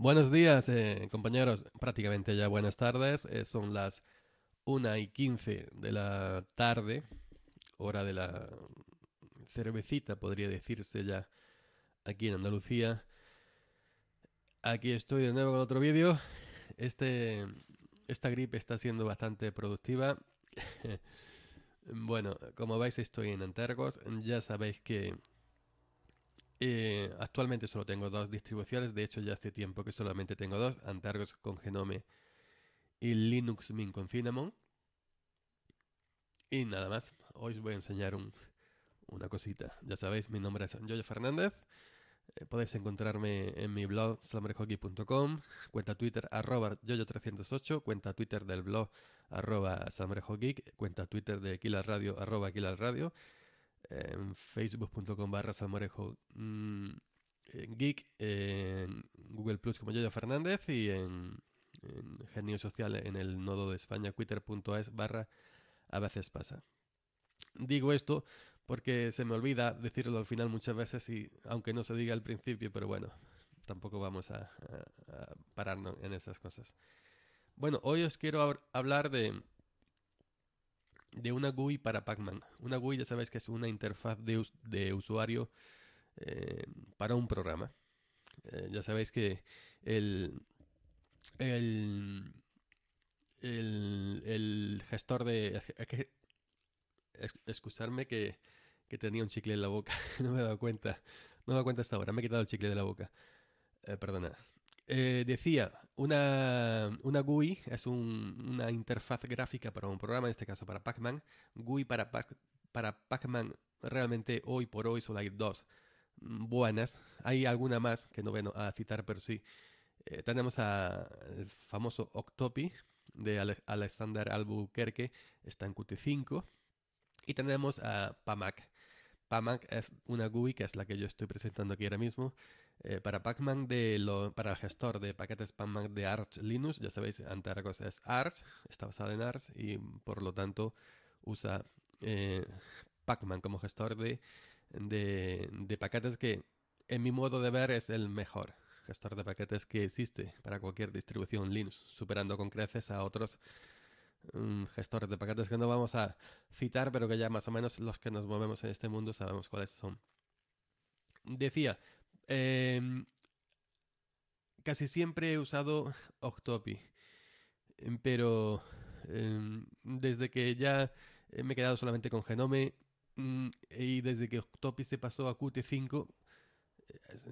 Buenos días, eh, compañeros. Prácticamente ya buenas tardes. Eh, son las 1 y 15 de la tarde, hora de la cervecita, podría decirse ya aquí en Andalucía. Aquí estoy de nuevo con otro vídeo. Este, esta gripe está siendo bastante productiva. bueno, como veis estoy en Antergos. Ya sabéis que eh, actualmente solo tengo dos distribuciones, de hecho ya hace tiempo que solamente tengo dos, Antargos con Genome y Linux Mint con Cinnamon. Y nada más, hoy os voy a enseñar un, una cosita. Ya sabéis, mi nombre es Joya Fernández. Eh, podéis encontrarme en mi blog samrehockey.com, cuenta Twitter arroba yoyo308, cuenta Twitter del blog arroba cuenta Twitter de Killer Radio arroba Radio en facebook.com barra salmorejo mm, geek, en Google Plus como yo Fernández y en, Genio Social en el nodo de España, twitter.es barra a veces pasa. Digo esto porque se me olvida decirlo al final muchas veces y aunque no se diga al principio, pero bueno, tampoco vamos a pararnos en esas cosas. Bueno, hoy os quiero hablar de, de una GUI para Pacman. Una GUI ya sabéis que es una interfaz de, de usuario eh, para un programa. Eh, ya sabéis que el, el, el, gestor de... excusarme que, que, tenía un chicle en la boca. no me he dado cuenta. No me he dado cuenta hasta ahora. Me he quitado el chicle de la boca. Eh, perdona. Eh, decía, una, una, GUI es una interfaz gráfica para un programa, en este caso para Pac-Man. GUI para, Pac para man realmente hoy por hoy solo hay dos buenas. Hay alguna más que no voy a citar, pero sí. Eh, tenemos tenemos el famoso Octopi de Alexander Albuquerque, está en Qt5. Y tenemos a PAMAC. PAMAC es una GUI que es la que yo estoy presentando aquí ahora mismo. Eh, para Pacman de lo, para el gestor de paquetes Pacman de Arch Linux, ya sabéis, Antaragos es Arch, está basado en Arch y por lo tanto usa eh, Pacman como gestor de, de, paquetes que en mi modo de ver es el mejor gestor de paquetes que existe para cualquier distribución Linux, superando con creces a otros mm, gestores de paquetes que no vamos a citar, pero que ya más o menos los que nos movemos en este mundo sabemos cuáles son. Decía, Em, casi siempre he usado Octopi, em, pero em, desde que ya eh, me he quedado solamente con Genome mm, y desde que Octopi se pasó a Qt5,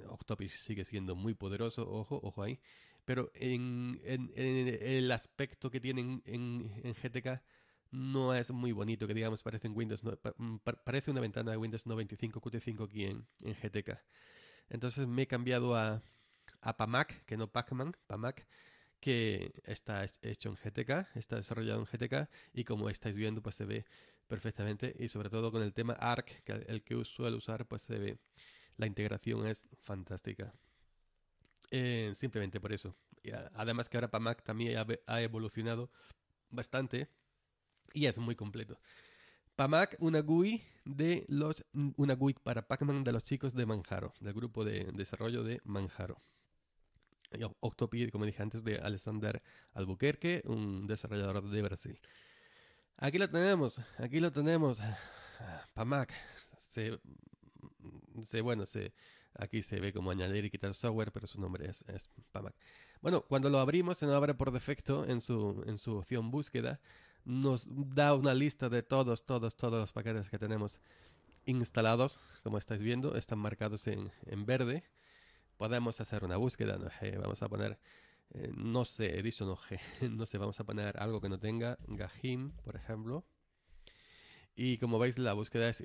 Octopi sigue siendo muy poderoso, ojo, ojo ahí, pero en, el aspecto que tienen en, GTK no es muy bonito, que digamos parece, Windows, mm, parece una ventana de Windows 95 Qt5 aquí en, GTK. Entonces me he cambiado a, PAMAC, que no Pacman, PAMAC, que está hecho en GTK, está desarrollado en GTK y como estáis viendo pues se ve perfectamente y sobre todo con el tema ARC, que el que suelo usar pues se ve, la integración es fantástica. Eh, simplemente por eso. además que ahora PAMAC también ha evolucionado bastante y es muy completo. Pamac, una GUI de los una para Pac-Man de los chicos de Manjaro, del grupo de desarrollo de Manjaro. Octopid, como dije antes, de Alexander Albuquerque, un desarrollador de Brasil. Aquí lo tenemos, aquí lo tenemos. Pamac se, se bueno, se, aquí se ve como añadir y quitar software, pero su nombre es, Pamac. Bueno, cuando lo abrimos se nos abre por defecto en su, en su opción búsqueda nos da una lista de todos, todos, todos los paquetes que tenemos instalados. Como estáis viendo, están marcados en, en verde. Podemos hacer una búsqueda. Eh, vamos a poner, eh, no sé, Edison no, no sé, vamos a poner algo que no tenga. Gajim, por ejemplo. Y como veis, la búsqueda es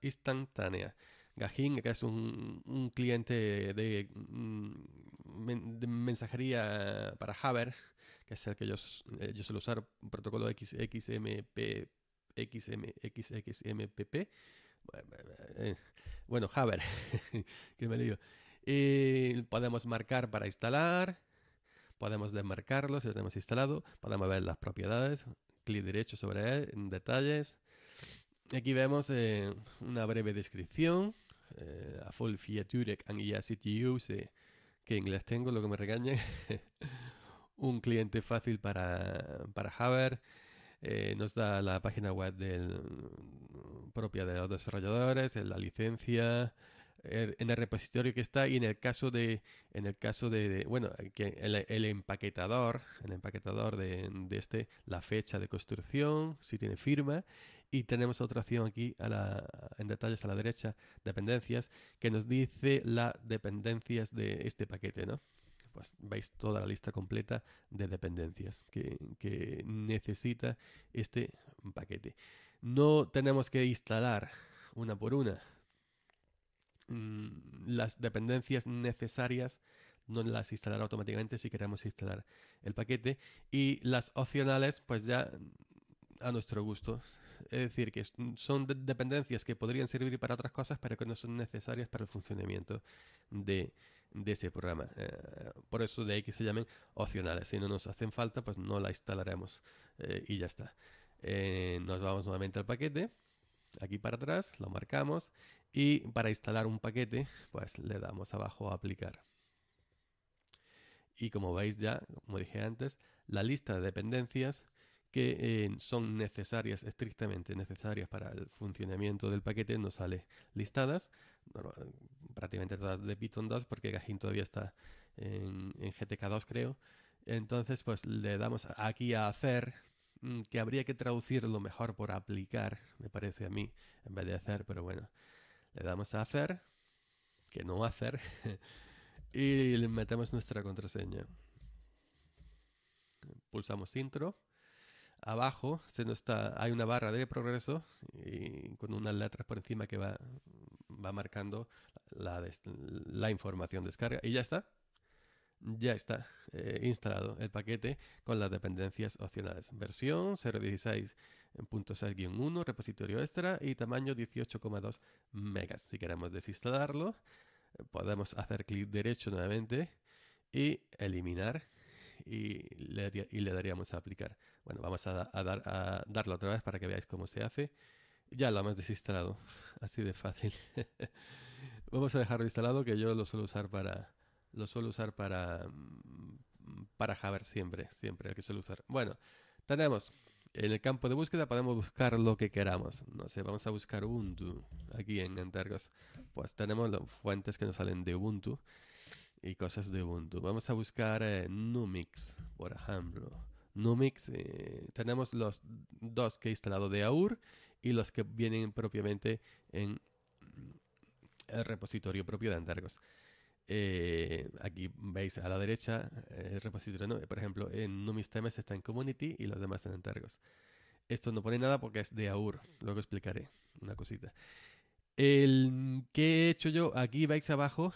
instantánea. Gahim, que es un, un cliente de, mm, de, mensajería para Haber, que es el que yo, eh, suelo usar, un protocolo XXMP, XM, XXMPP. Eh, eh, bueno, Haber, que me lío. Y podemos marcar para instalar, podemos desmarcarlo si lo tenemos instalado, podemos ver las propiedades, clic derecho sobre él, en detalles. Aquí vemos una breve descripción, a full feature and use, que inglés tengo, lo que me regañe. un cliente fácil para, para Haber. Eh, nos da la página web mm, propia de los desarrolladores, la licencia, er, en el repositorio que está y en el caso de, en el caso de, bueno, eh, el, empaquetador, el empaquetador de, de, este, la fecha de construcción, si tiene firma y tenemos otra opción aquí en detalles a la derecha, dependencias, que nos dice las dependencias de este paquete, ¿no? pues veis toda la lista completa de dependencias que, que necesita este paquete. No tenemos que instalar una por una mm, las dependencias necesarias no las instalará automáticamente si queremos instalar el paquete y las opcionales pues ya a nuestro gusto es decir, que son dependencias que podrían servir para otras cosas, pero que no son necesarias para el funcionamiento de, ese programa. Eh, por eso de ahí que se llamen opcionales. Si no nos hacen falta, pues no la instalaremos eh, y ya está. Eh, nos vamos nuevamente al paquete. Aquí para atrás, lo marcamos. Y para instalar un paquete, pues le damos abajo a aplicar. Y como veis ya, como dije antes, la lista de dependencias que eh, son necesarias, estrictamente necesarias para el funcionamiento del paquete, nos sale listadas, prácticamente todas de Python 2 porque Gajin todavía está en, GTK2 creo. Entonces pues le damos aquí a hacer, mm, que habría que traducirlo mejor por aplicar, me parece a mí, en vez de hacer, pero bueno, le damos a hacer, que no hacer, y le metemos nuestra contraseña. Pulsamos intro abajo se está, hay una barra de progreso con unas letras por encima que va, marcando la, la información descarga. Y ya está. Ya está eh, instalado el paquete con las dependencias opcionales. Versión 0.16.6-1, repositorio extra y tamaño 18,2 megas. Si queremos desinstalarlo, podemos hacer clic derecho nuevamente y eliminar y y le daríamos a aplicar. Bueno, vamos a, dar, a darlo otra vez para que veáis cómo se hace. Ya lo hemos desinstalado, así de fácil. vamos a dejarlo instalado que yo lo suelo usar para lo suelo usar para mm, para siempre, siempre que suelo usar. Bueno, tenemos en el campo de búsqueda podemos buscar lo que queramos. No sé, vamos a buscar Ubuntu aquí en Entergos. Pues tenemos las fuentes que nos salen de Ubuntu y cosas de Ubuntu. Vamos a buscar eh, Numix, por ejemplo. Numix, eh, tenemos los dos que he instalado de AUR y los que vienen propiamente en mm, el repositorio propio de Antargos. Eh, aquí veis a la derecha eh, el repositorio, por ejemplo, en Numix Temes está en Community y los demás en Antargos. Esto no pone nada porque es de AUR, luego explicaré una cosita. El que he hecho yo, aquí veis abajo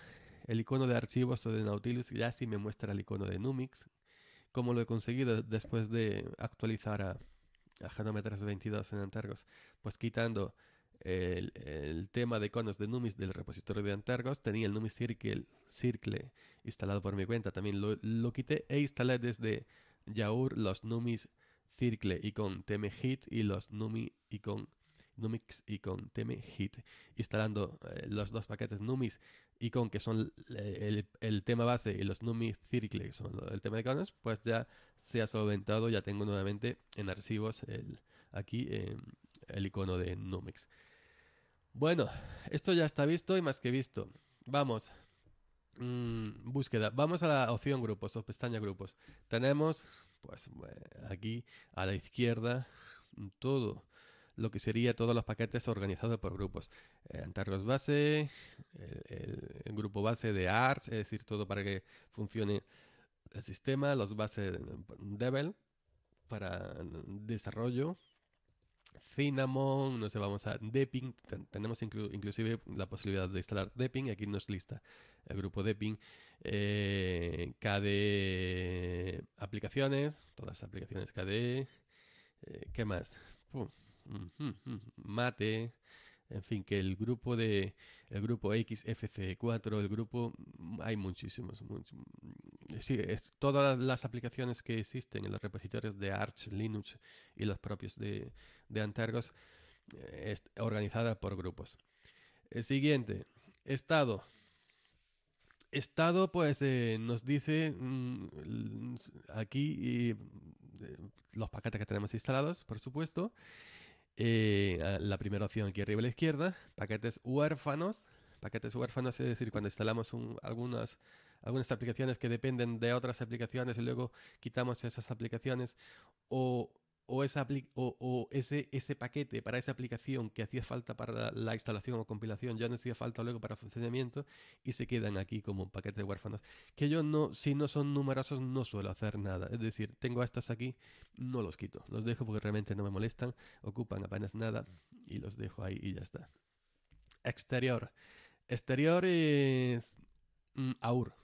el icono de archivos o de Nautilus, ya sí me muestra el icono de Numix, ¿Cómo lo he conseguido después de actualizar a, a 2.2 en Antergos? Pues quitando el, tema de conos de Numis del repositorio de Antergos, tenía el Numis Circle, instalado por mi cuenta, también lo, quité e instalé desde Yaur los Numis Circle y con tmhit y los Numi icon Numix y con Hit. Instalando eh, los dos paquetes Numix y con, que son eh, el, tema base, y los Numix Circle, que son el tema de canos, pues ya se ha solventado. Ya tengo nuevamente en archivos el, aquí em, el icono de Numix. Bueno, esto ya está visto y más que visto. Vamos. Mm, búsqueda. Vamos a la opción grupos o pestaña grupos. Tenemos, pues eh, aquí a la izquierda, todo lo que sería todos los paquetes organizados por grupos. Eh, base, el, grupo base de ARS, es decir, todo para que funcione el sistema, los bases Devel para desarrollo, Cinnamon, no sé, vamos a Depping, tenemos inclusive la posibilidad de instalar Depping, aquí nos lista el grupo Depping, eh, KDE aplicaciones, todas las aplicaciones KDE, eh, ¿qué más? Mate, en fin, que el grupo de el grupo XFC4, el grupo mm, hay muchísimos, todas las aplicaciones que existen en los repositorios de Arch, Linux y los propios de, de Antergos es eh, organizada por grupos. El siguiente, estado. Estado, pues eh, nos dice mm, aquí eh, los paquetes que tenemos instalados, por supuesto, eh, la primera opción aquí arriba a la izquierda, paquetes huérfanos. Paquetes huérfanos es decir, cuando instalamos algunas, algunas aplicaciones que dependen de otras aplicaciones y luego quitamos esas aplicaciones o o, ese, ese, paquete para esa aplicación que hacía falta para la, instalación o compilación ya no hacía falta luego para funcionamiento y se quedan aquí como un paquete de huérfanos. Que yo no, si no son numerosos, no suelo hacer nada. Es decir, tengo estos aquí, no los quito. Los dejo porque realmente no me molestan, ocupan apenas nada y los dejo ahí y ya está. Exterior. Exterior es mm, AUR.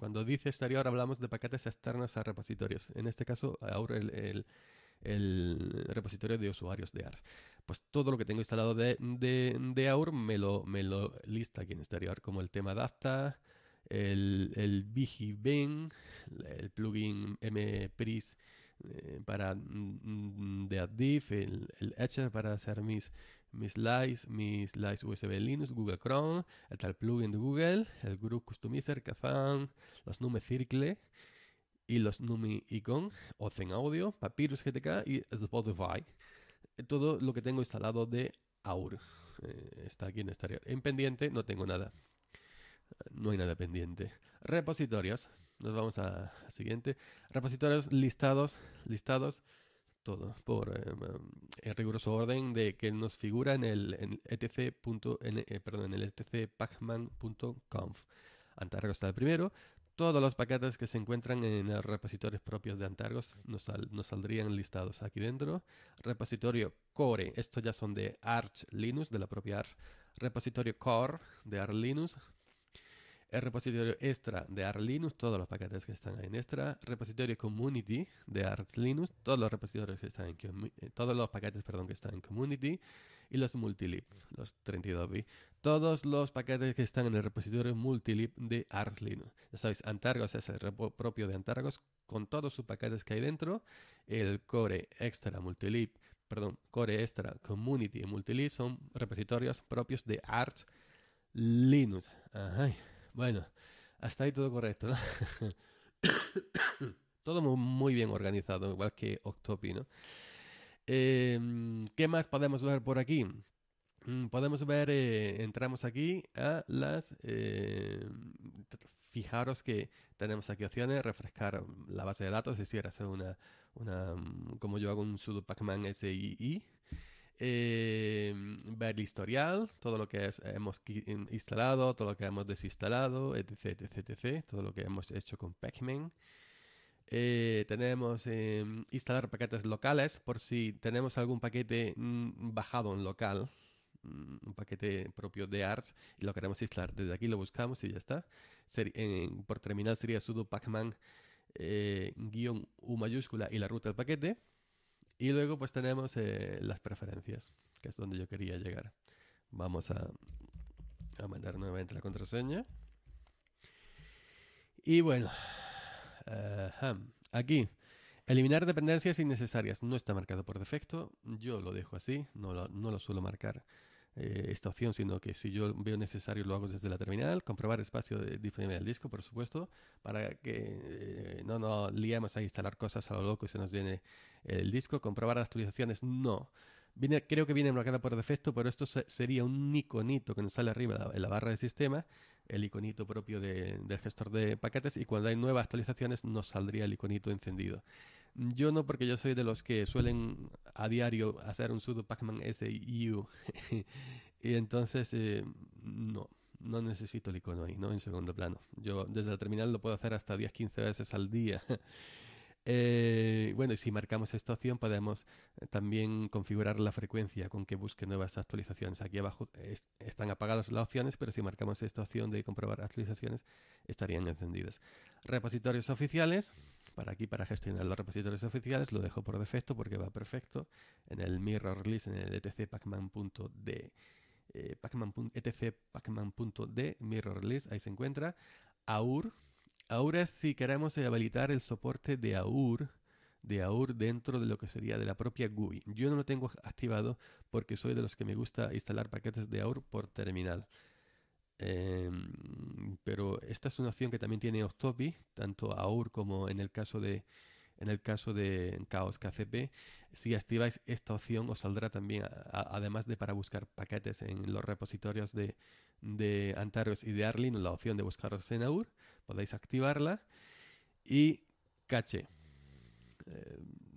Cuando dice exterior hablamos de paquetes externos a repositorios. En este caso, ahora el, el, repositorio de usuarios de AR. Pues todo lo que tengo instalado de, de, AUR me lo, me lo lista aquí en exterior, como el tema adapta, el, el el plugin MPRIS eh, para mm, mm, de ADDIF, el, el Etcher para hacer mis, mis slides, mis slides USB Linux, Google Chrome, el tal plugin de Google, el Group Customizer, Kazan, los Nume Circle y los Numi Icon, Zen Audio, Papyrus GTK y Spotify. Todo lo que tengo instalado de AUR. Eh, está aquí en exterior. En pendiente no tengo nada. No hay nada pendiente. Repositorios. Nos vamos al siguiente. Repositorios listados. Listados. Todo, por em, em, el riguroso orden de que nos figura en el etc. Eh, perdón, en el etc pacman.conf. Antargos está el primero. Todos los paquetes que se encuentran en los repositorios propios de Antargos nos, nos saldrían listados aquí dentro. Repositorio Core, estos ya son de Arch Linux, de la propia Arch. Repositorio Core de Arch Linux, el repositorio extra de Arch Linux, todos los paquetes que están en extra, repositorio community de Arch Linux, todos los repositorios que están en eh, todos los paquetes, perdón, que están en community y los multilib, los 32 b todos los paquetes que están en el repositorio multilib de Arch Linux. Ya sabéis, Antargos es el propio de Antargos con todos sus paquetes que hay dentro, el core extra multilib, perdón, core extra community y multilib son repositorios propios de Arch Linux. Ajá. Bueno, hasta ahí todo correcto, todo muy bien organizado, igual que Octopi, ¿no? Em, ¿Qué más podemos ver por aquí? Mm, podemos ver, eh, entramos aquí a las... Em, fijaros que tenemos aquí opciones, refrescar la base de datos, es decir, hacer una, mm, como yo hago un sudo pacman SII. Em, ver el historial, todo lo que hemos instalado, todo lo que hemos desinstalado, etc, etc, todo lo que hemos hecho con Pacman. Eh, tenemos em, instalar paquetes locales por si tenemos algún paquete mm, bajado en local, mm, un paquete propio de ARS y lo queremos instalar desde aquí, lo buscamos y ya está. por terminal sería sudo pacman-u eh, mayúscula y la ruta del paquete. Y luego pues tenemos eh, las preferencias, que es donde yo quería llegar. Vamos a, mandar nuevamente la contraseña. Y bueno, aquí, eliminar dependencias innecesarias. No está marcado por defecto, yo lo dejo así, no lo suelo marcar. Eh, esta opción, sino que si yo veo necesario lo hago desde la terminal, comprobar espacio de, disponible del disco, por supuesto, para que eh, no nos liamos a instalar cosas a lo loco y se nos llene el disco, comprobar actualizaciones, no. Viene, creo que viene bloqueada por defecto, pero esto sería un iconito que nos sale arriba en la barra de sistema, el iconito propio del gestor de paquetes, y cuando hay nuevas actualizaciones nos saldría el iconito encendido. Yo no, porque yo soy de los que suelen a diario hacer un sudo pacman man y entonces, eh, no, no necesito el icono ahí, ¿no? En segundo plano. Yo desde el terminal lo puedo hacer hasta 10-15 veces al día. Eh, bueno, y si marcamos esta opción podemos eh, también configurar la frecuencia con que busque nuevas actualizaciones. Aquí abajo están apagadas las opciones, pero si marcamos esta opción de comprobar actualizaciones, estarían encendidas. Repositorios oficiales, para aquí, para gestionar los repositorios oficiales, lo dejo por defecto porque va perfecto en el mirror release en el etcpacman.d, eh, pacman mirror release ahí se encuentra, AUR. AUR es si queremos habilitar el soporte de AUR, de AUR dentro de lo que sería de la propia GUI. Yo no lo tengo activado porque soy de los que me gusta instalar paquetes de AUR por terminal. Em, pero esta es una opción que también tiene Octopi, tanto AUR como en el caso de en el caso de Chaos KCP, si activáis esta opción os saldrá también, además de para buscar paquetes en los repositorios de, de Antares y de Arlin, la opción de buscaros en AUR, podéis activarla. Y cache. Em,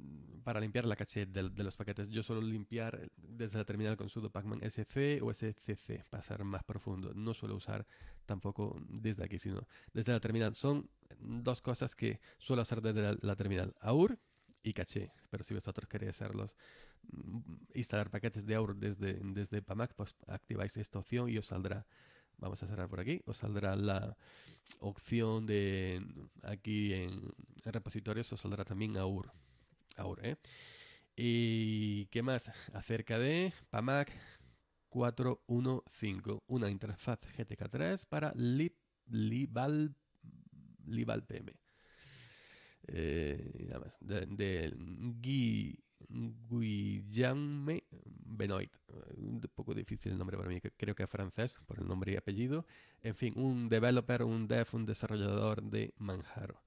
para limpiar la caché de, los paquetes. Yo suelo limpiar eh, desde la terminal con sudo pacman sc o scc para ser más profundo. No suelo usar tampoco desde aquí, sino desde la terminal. Son dos cosas que suelo hacer desde la, terminal. AUR y caché. Pero si vosotros queréis hacerlos, mm, instalar paquetes de AUR desde, desde PAMAC, pues activáis esta opción y os saldrá vamos a cerrar por aquí, os saldrá la opción de aquí en repositorios, os saldrá también AUR ahora. ¿eh? ¿Y qué más? Acerca de PAMAC 415, una interfaz GTK3 para Lib, Libal, eh, más PM. de, Gui, Benoit. Un poco difícil el nombre para mí, creo que es francés por el nombre y apellido. En fin, un developer, un dev, un desarrollador de Manjaro.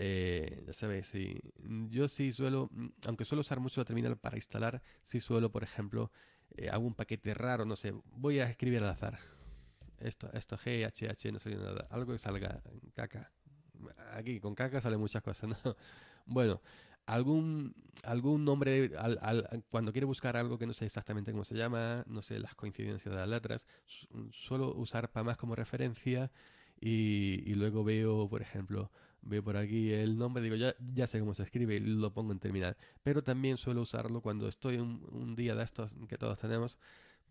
Eh, ya sabes, sí. yo sí suelo, mm, aunque suelo usar mucho la terminal para instalar, sí suelo, por ejemplo, eh, algún paquete raro, no sé, voy a escribir al azar. Esto, esto, G, H, H, no sé nada, algo que salga en caca. Aquí con caca salen muchas cosas, ¿no? Bueno, algún, algún nombre, cuando quiero buscar algo que no sé exactamente cómo se llama, no sé las coincidencias de las letras, suelo usar para más como referencia y luego veo, por ejemplo, veo por aquí el nombre, digo, ya, ya sé cómo se escribe y lo pongo en terminal. Pero también suelo usarlo cuando estoy un, un día de estos que todos tenemos,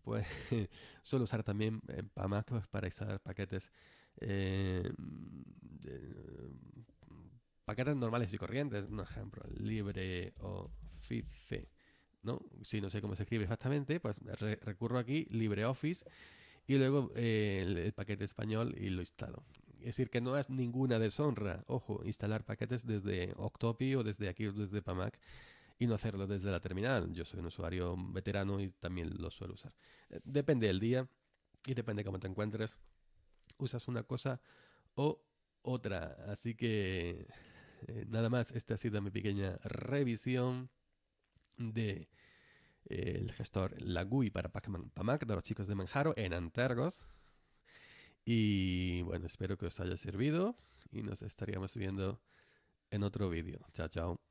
pues suelo usar también eh, más pues, para instalar paquetes. Eh, paquetes normales y corrientes, Un ejemplo, LibreOffice. ¿no? Si no sé cómo se escribe exactamente, pues recurro aquí, LibreOffice, y luego eh, el paquete español y lo instalo. Es decir, que no es ninguna deshonra, ojo, instalar paquetes desde Octopi o desde aquí o desde PAMAC y no hacerlo desde la terminal. Yo soy un usuario veterano y también lo suelo usar. Eh, depende del día y depende cómo te encuentres. Usas una cosa o otra. Así que eh, nada más, esta ha sido mi pequeña revisión de eh, el gestor La GUI para Pamac de los chicos de Manjaro en Antergos. Y bueno, espero que os haya servido y nos estaríamos viendo en otro vídeo. Chao, chao.